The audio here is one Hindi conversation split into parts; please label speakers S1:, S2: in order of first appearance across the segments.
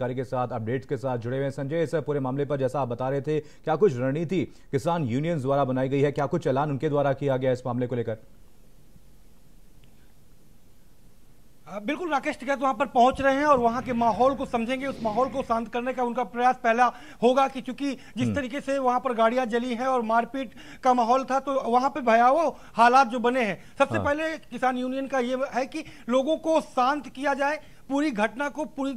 S1: जानकारी के साथ अपडेट्स के साथ जुड़े हुए हैं संजय इस पूरे मामले पर जैसा आप बता रहे थे क्या कुछ रणनीति किसान यूनियन द्वारा बनाई गई है क्या कुछ ऐलान उनके द्वारा किया गया इस मामले को लेकर
S2: बिल्कुल राकेश टिकैत तो वहां पर पहुंच रहे हैं और वहां के माहौल को समझेंगे उस माहौल को शांत करने का उनका प्रयास पहला होगा कि चूंकि जिस हम्म। तरीके से वहां पर गाड़ियां जली हैं और मारपीट का माहौल था तो वहां पर भयावह हालात जो बने हैं सबसे हाँ। पहले किसान यूनियन का ये है कि लोगों को शांत किया जाए पूरी घटना को पूरी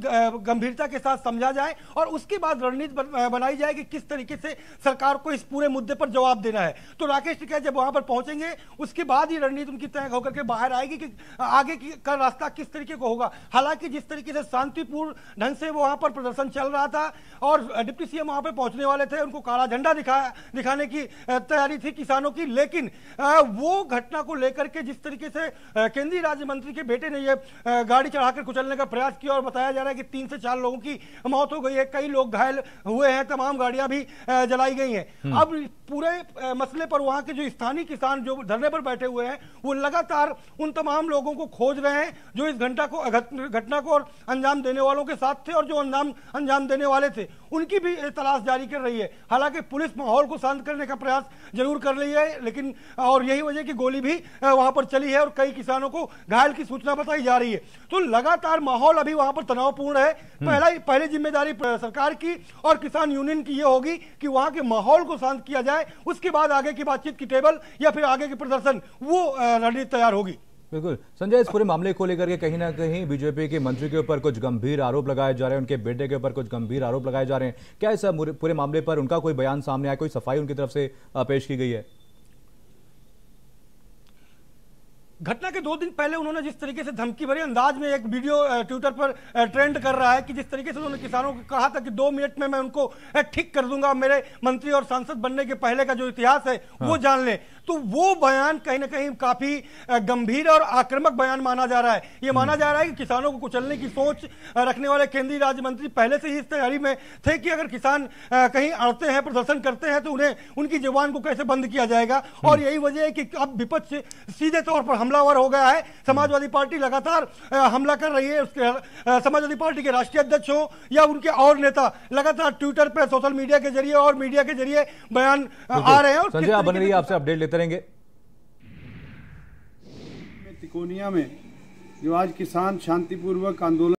S2: गंभीरता के साथ समझा जाए और उसके बाद रणनीति बनाई जाए कि किस तरीके से सरकार को इस पूरे मुद्दे पर जवाब देना है तो राकेश टिकैत जब वहां पर पहुंचेंगे उसके बाद ही रणनीति उनकी तय होकर के बाहर आएगी कि आगे की का रास्ता किस तरीके को होगा हालांकि जिस तरीके से शांतिपूर्ण ढंग से वहां पर प्रदर्शन चल रहा था और डिप्टी सीएम वहां पर पहुंचने वाले थे उनको काला झंडा दिखाया दिखाने की तैयारी थी किसानों की लेकिन वो घटना को लेकर के जिस तरीके से केंद्रीय राज्य मंत्री के बेटे ने यह गाड़ी चढ़ाकर कुचलने का का प्रयास किया और बताया जा रहा है कि तीन से चार लोगों की मौत हो गई है कई लोग घायल हुए हैं तमाम गाड़ियां भी जलाई गई हैं हम्म। अब पूरे मसले पर वहां के जो स्थानीय किसान जो धरने पर बैठे हुए हैं वो लगातार उन तमाम लोगों को खोज रहे हैं जो इस घंटा को घटना को और अंजाम देने वालों के साथ थे और जो अंजाम अंजाम देने वाले थे उनकी भी तलाश जारी कर रही है हालांकि पुलिस माहौल को शांत करने का प्रयास जरूर कर रही है लेकिन और यही वजह की गोली भी वहां पर चली है और कई किसानों को घायल की सूचना बताई जा रही है तो लगातार माहौल अभी वहां पर तनावपूर्ण है हम्म। पहला पहली जिम्मेदारी सरकार की और किसान यूनियन की ये होगी कि वहां के माहौल को शांत किया जाए
S1: उसके बाद आगे की बातचीत की टेबल या फिर आगे की प्रदर्शन वो रणनीति तैयार होगी बिल्कुल संजय इस पूरे मामले को लेकर के कहीं ना कहीं बीजेपी के मंत्री के ऊपर कुछ गंभीर आरोप लगाए जा रहे हैं उनके बेटे के ऊपर कुछ गंभीर आरोप लगाए जा रहे हैं क्या इस पूरे मामले पर उनका कोई बयान सामने आया कोई सफाई उनकी तरफ से पेश की गई है घटना के दो
S2: दिन पहले उन्होंने जिस तरीके से धमकी भरे अंदाज में एक वीडियो ट्विटर पर ट्रेंड कर रहा है कि जिस तरीके से उन्होंने किसानों को कहा था कि दो मिनट में मैं उनको ठीक कर दूंगा मेरे मंत्री और सांसद बनने के पहले का जो इतिहास है हाँ। वो जान लें तो वो बयान कहीं ना कहीं काफी गंभीर और आक्रमक बयान माना जा रहा है ये हम्म। माना जा रहा है कि किसानों को कुचलने की सोच रखने वाले केंद्रीय राज्य मंत्री पहले से ही इस तैयारी में थे कि अगर किसान कहीं अड़ते हैं प्रदर्शन करते हैं तो उन्हें उनकी जवान को कैसे बंद किया जाएगा हम्म। और यही वजह है कि अब विपक्ष सीधे तौर पर हमलावर हो गया है समाजवादी पार्टी लगातार हमला कर रही है उसके समाजवादी पार्टी के राष्ट्रीय अध्यक्ष हो या उनके और नेता लगातार ट्विटर पर सोशल मीडिया के जरिए और मीडिया के जरिए बयान आ रहे हैं संजय आप बन रही
S1: आपसे अपडेट लेते रहेंगे
S2: तिकोनिया में जो आज किसान शांतिपूर्वक आंदोलन